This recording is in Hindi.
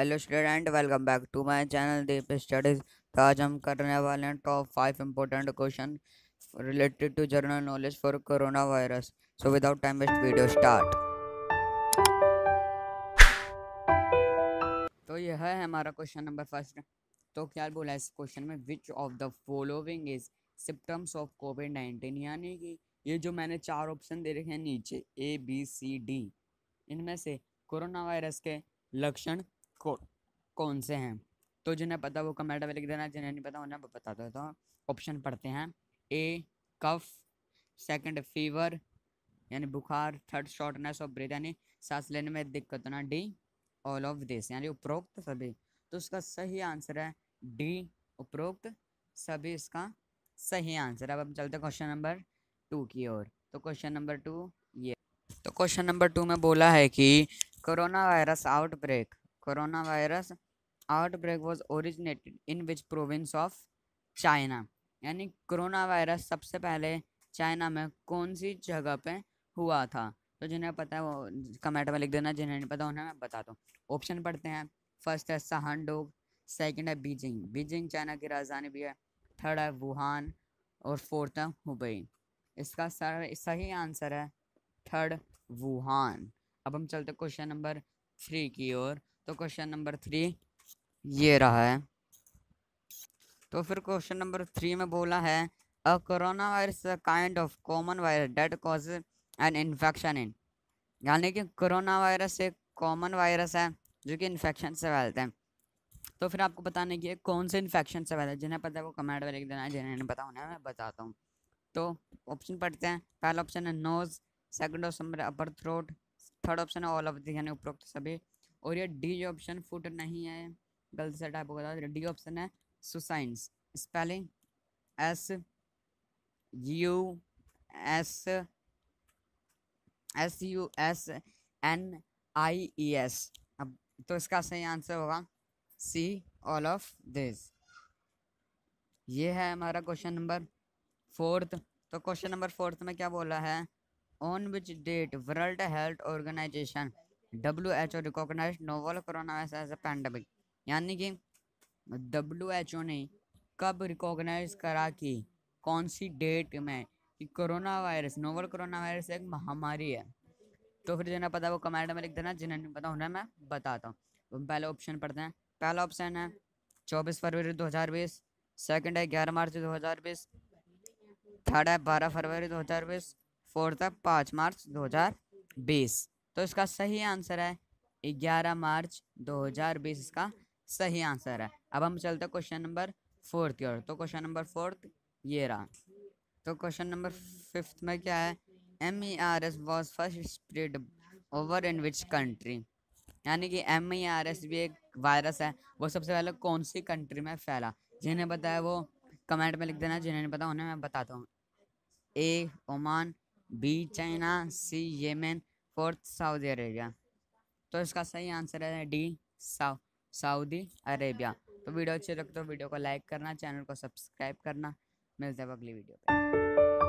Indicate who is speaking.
Speaker 1: hello student welcome back to my channel Deep studies तो आज हम करने वाले हैं top five important question related to general knowledge for corona virus so without time waste video start तो यह है हमारा क्वेश्चन नंबर फर्स्ट तो क्या बोला इस क्वेश्चन में which of the following is symptoms of Covid nineteen यानी कि ये जो मैंने चार ऑप्शन दे रखे हैं नीचे ए बी सी डी इनमें से कोरोना वायरस के लक्षण कौन से हैं तो जिन्हें पता वो कमेंट में लिख देना जिन्हें नहीं पता उन्हें बता देता हूँ ऑप्शन पढ़ते हैं ए कफ सेकंड फीवर यानी बुखार थर्ड शॉर्टनेस ऑफ ब्रेथ यानी सांस लेने में दिक्कत होना डी ऑल ऑफ दिस यानी उपरोक्त सभी तो उसका सही आंसर है डी उपरोक्त सभी इसका सही आंसर अब हम चलते क्वेश्चन नंबर टू की ओर तो क्वेश्चन नंबर टू ये तो क्वेश्चन नंबर टू में बोला है कि corona virus outbreak coronavirus outbreak was originated in which province of China यानी कोरोना वायरस सबसे पहले चाइना में कौन सी जगह पे हुआ था तो जिन्हें पता है वो कमेंट में लिख देना जिन्हें नहीं पता उन्हें मैं बता दूँ ऑप्शन पढ़ते हैं फर्स्ट है सहानडोग सेकंड है बीजिंग बीजिंग चाइना की राजधानी भी है थर्ड है वुहान और फोर्थ है हुबई इसका सर सही आंसर है थर्ड वुहान अब हम चलते क्वेश्चन नंबर थ्री की ओर तो क्वेश्चन नंबर थ्री ये रहा है तो फिर क्वेश्चन नंबर थ्री में बोला है a corona virus kind of common virus that cause an infection in यानी कि कोरोना वायरस एक कॉमन वायरस है जो कि इन्फेक्शन से फैलते हैं तो फिर आपको बताने की कौन से इन्फेक्शन से फैलता है जिन्हें पता है वो कमेंट में लिख देना है जिन्हें पता होना है मैं बताता हूँ तो ऑप्शन पढ़ते हैं पहला ऑप्शन है nose second option upper throat third option है ऑल ऑफ दी यानी उपरोक्त सभी और ये डी ऑप्शन फुट नहीं है गलत से टाइप होगा डी तो ऑप्शन है sinuses spelling S U S S U S N I E S अब तो इसका सही आंसर होगा सी ऑल ऑफ दिस ये है हमारा क्वेश्चन नंबर फोर्थ तो क्वेश्चन नंबर फोर्थ में क्या बोला है on which date World Health Organization W H O recognize novel corona virus as a pandemic यानी कि डब्ल्यू एच ओ ने कब रिकॉगनाइज करा कि कौन सी डेट में कि corona virus novel corona virus एक महामारी है तो फिर जिन्हें पता वो कमेंट में लिख देना जिन्हें नहीं पता उन्हें मैं बताता हूँ तो पहले ऑप्शन पढ़ते हैं पहला ऑप्शन है चौबीस फरवरी दो हज़ार बीस सेकेंड है ग्यारह मार्च दो हज़ार बीस थर्ड है बारह फरवरी दो हज़ार बीस फोर्थ है पाँच मार्च दो हज़ार बीस तो इसका सही आंसर है ग्यारह मार्च 2020 इसका सही आंसर है अब हम चलते क्वेश्चन नंबर फोर्थ की ओर तो क्वेश्चन नंबर फोर्थ ये रहा तो क्वेश्चन नंबर फिफ्थ में क्या है M E R S was first spread over in which country यानी कि एम ई आर एस भी एक वायरस है वो सबसे पहले कौन सी कंट्री में फैला जिन्हें पता है वो कमेंट में लिख देना जिन्हें पता उन्हें मैं बताता हूँ A Oman B China C Yemen fourth Saudi Arabia तो इसका सही आंसर है डी सऊदी अरेबिया तो वीडियो अच्छी लगे तो वीडियो को लाइक करना चैनल को सब्सक्राइब करना मिलते हैं अगली वीडियो पर